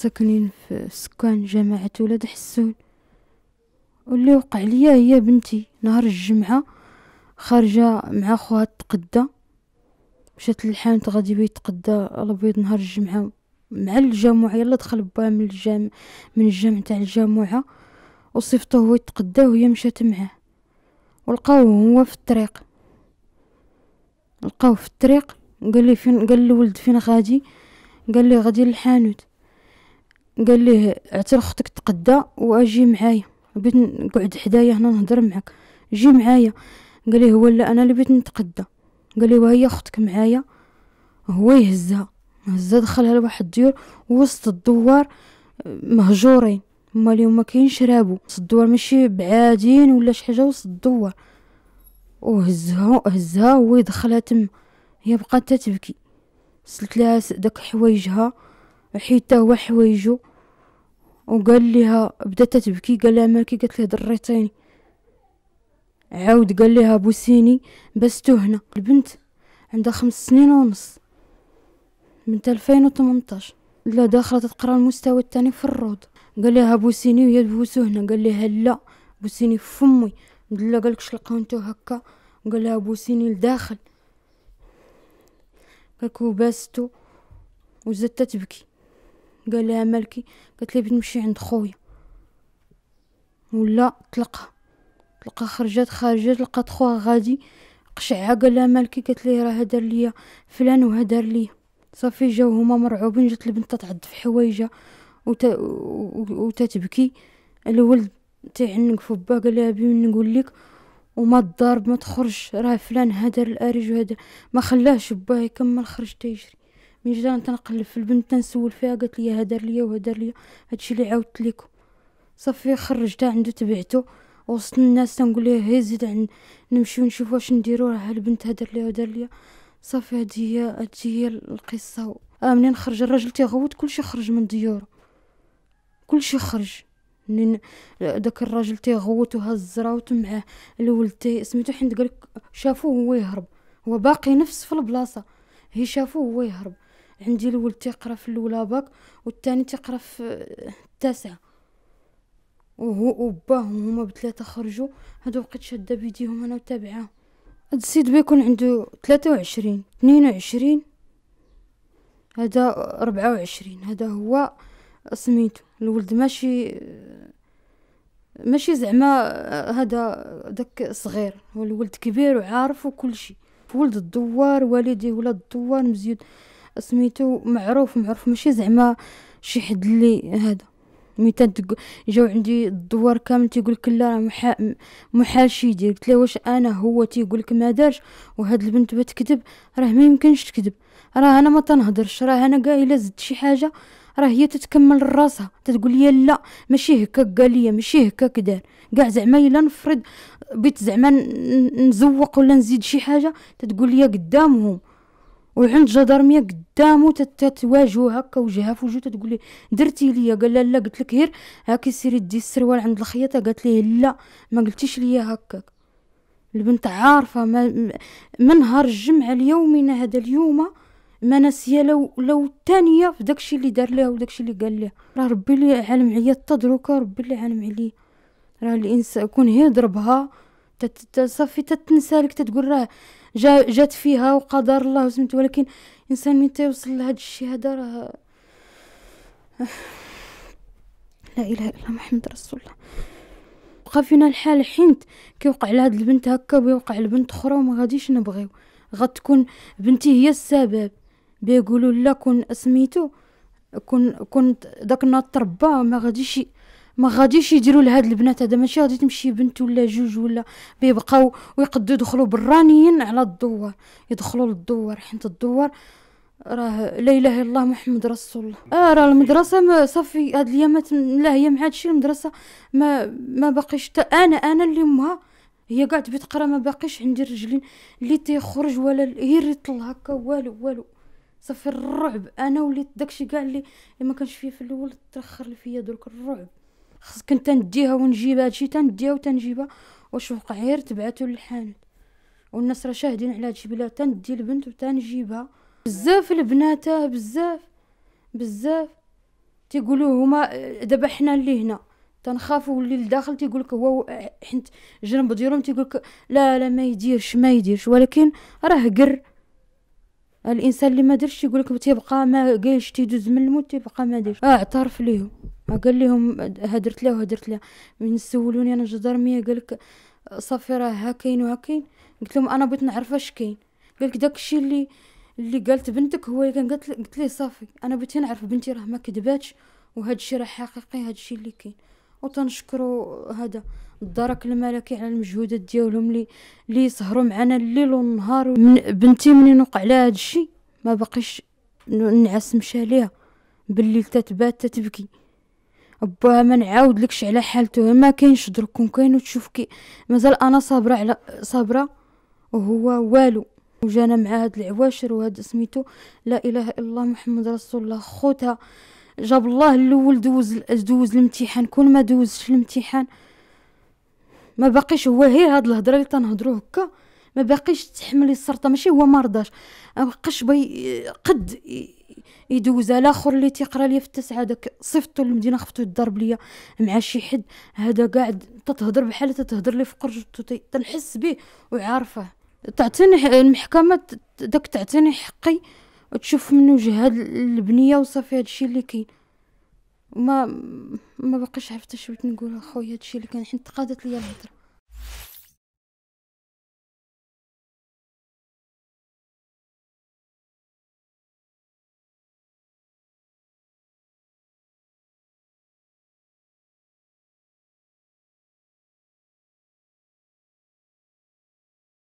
ساكنين في سكان جامعة ولاد حسون واللي وقع ليا هي بنتي نهار الجمعة خارجة مع خوها تقدا مشات للحانوت غادي بيه يتقدا البيض نهار الجمعة مع الجامعة يلا دخل باه من الجام من الجامع تاع الجامعة وصيفطو هو يتقدا وهي مشات معاه ولقاوه هو في الطريق لقاوه في الطريق قال لي فين قال ولد فين غادي قال لي غادي للحانوت قال ليه اعتر اختك تقدا واجي معايا بغيت نقعد حدايا هنا نهضر معاك جي معايا قال ليه هو لا انا اللي بغيت نتقدا قال ليه وهي اختك معايا هو يهزها هزها دخلها لواحد الديور وسط الدوار مهجورين هما اللي هما كاينش رابو وسط الدوار ماشي بعادين ولا شي حاجه وسط الدوار وهزها هزها هو يدخلها تم هي بقات تبكي سلت لها داك حوايجها حيت هو حوايجو وقال لها بدات تبكي قال لها مالكي قالت له دريتيني عاود قال لها بوسيني بس تهنا البنت عندها خمس سنين ونص من 2018 لا داخلة تقرا المستوى الثاني في الروض قال لها بوسيني وهي تبوسو هنا قال لها لا بوسيني في فمي لا قالك شلقاو نتو هكا قال لها بوسيني لداخل قالك وباستو وزدت تبكي قال لها مالكي قالت لي بنمشي عند خويا ولا طلقها تلقى خرجت خارجة لقات خوها غادي قشعها قال لها مالكي قالت لي راه دار ليا فلان وها دار ليا صافي جاو هما مرعوبين جات البنت تعض في حوايجها وت... وتتبكي الولد تيعنق في باه قال لها بي نقول لك وما الضارب ما تخرج راه فلان هدر الارج وهذا ما خلاهش باه يكمل خرج تيجري من جدا تنقلب في البنت تنسول فيها قالت لي هدر ليا وهدر ليا هادشي اللي عاودت لكم صافي خرجتها عنده تبعته وسط الناس تنقول ليه زيد عن نمشيو نشوفو واش نديرو راه البنت هدر ليا وهدر ليا صافي هادي هي هادي هي القصه آه منين خرج الراجل تيغوت كلشي خرج من ديورو كلشي خرج منين داك الراجل تيغوت وهز زراوت معاه الولد تي سميتو حين قالك شافوه هو يهرب هو باقي نفس في البلاصه هي شافوه هو يهرب عندي الولد تيقرا في الاولى باك والثاني تيقرا في التاسعه وهو وباهم هما بثلاثه خرجوا هادو بقيت شاده بيديهم انا وتابعه هاد السيد بيكون عنده 23 22 اثنين هذا ربعة هذا هو سميتو الولد ماشي ماشي زعما هذا داك صغير هو الولد كبير وعارف وكل شيء ولد الدوار والديه ولد الدوار مزيود سميتو معروف معروف ماشي زعما شي حد اللي هذا ميتا جاو عندي الدوار كامل تيقول لك لا راه محال شي يدير قلت له واش انا هو تيقول لك ما دارش وهاد البنت تكذب راه ما يمكنش تكذب راه انا ما تنهضرش راه انا قايله الا زدت شي حاجه راه هي تتكمل راسها تتقول لي لا ماشي هكاك قال لي ماشي هكاك دار كاع زعما الا نفرض بيت زعما نزوق ولا نزيد شي حاجه تتقول لي قدامهم وعند جدرمية قدامو تتواجهو هكا وجهها في وجهو تتقولي درتي ليا قال لها لا قلت لك غير هاكي سيري دي السروال عند الخياطه قالت ليه لا ما قلتيش ليا هكاك البنت عارفه ما من نهار الجمعه ليومنا هذا اليوم ما نسيا لو لو الثانيه في داكشي اللي دار لها وداكشي اللي قال لها راه ربي اللي عالم عليا التدركه ربي اللي عالم عليا راه الانسان كون هي ضربها صافي تتنسى لك تتقول راه جا جات فيها وقدر الله وسمت ولكن الانسان من تيوصل لهاد الشيء هذا راه لا اله الا محمد رسول الله بقى فينا الحال حنت كيوقع لهاد البنت هكا ويوقع لبنت اخرى وما غاديش نبغيو غتكون بنتي هي السبب بيقولوا لا كون اسميتو كون كون داك النهار تربى ما غاديش ما غاديش يديروا لهاد البنات هذا ماشي غادي تمشي بنت ولا جوج ولا بيبقاو ويقدوا يدخلوا برانيين على الدوار يدخلوا للدوار حيت الدوار راه لا اله الا الله محمد رسول الله اه راه المدرسه ما صافي هاد اليامات لا هي مع هادشي المدرسه ما ما باقيش حتى انا انا اللي امها هي قاعد تبي تقرا ما باقيش عندي الرجلين اللي تيخرج ولا هي اللي طلع هكا والو والو صافي الرعب انا وليت داكشي كاع اللي ما كانش فيه في الاول تاخر لي فيا درك الرعب خصك انت نديها ونجيبها هادشي تنديها وتنجيبها واش وقع غير تبعتو للحانوت والناس راه شاهدين على هادشي بلا تندي البنت وتنجيبها بزاف البنات بزاف بزاف تيقولوا هما دابا حنا اللي هنا تنخافوا اللي لداخل تيقول لك هو حنت جنب ديالهم تيقول لك لا لا ما يديرش ما يديرش ولكن راه قر الانسان اللي ما درش يقول لك تيبقى ما قايش تيدوز من الموت تيبقى ما درش اه اعترف ليهم آه، قال لهم هدرت له هدرت له من سولوني انا مية قال لك صافي راه ها كاين وها كاين قلت لهم انا بغيت نعرف اش كاين قال لك داك الشيء اللي اللي قالت بنتك هو اللي كان قالت ليه صافي انا بغيت نعرف بنتي راه ما كذباتش وهذا الشيء راه حقيقي هذا الشيء اللي كاين وتنشكروا هذا الدرك الملكي على المجهودات ديالهم لي لي سهروا معنا الليل والنهار من بنتي منين وقع لها هذا الشيء ما بقيش نعس مشى ليها بالليل تتبات تتبكي باها ما نعاود لكش على حالته ما كاينش دركم كاين وتشوف كي مازال انا صابره على صابره وهو والو وجانا مع هاد العواشر وهاد سميتو لا اله الا الله محمد رسول الله خوتها جاب الله الاول دوز دوز الامتحان كون ما دوزش الامتحان ما باقيش هو غير هاد الهضره اللي تنهضرو هكا ما باقيش تحمل السرطه ماشي هو ما رضاش ما بقاش بي قد يدوز الاخر اللي تيقرا ليا في التسعه داك صيفطو للمدينه خفتو يضرب ليا مع شي حد هذا قاعد تتهضر بحال تتهضر لي في قرجتو تنحس به وعارفه تعطيني المحكمه داك تعطيني حقي وتشوف من وجه هاد البنيه وصافي هادشي اللي كاين ما ما بقاش عرفت اش بغيت نقول اخويا هادشي اللي كان حيت تقادت ليا الهضره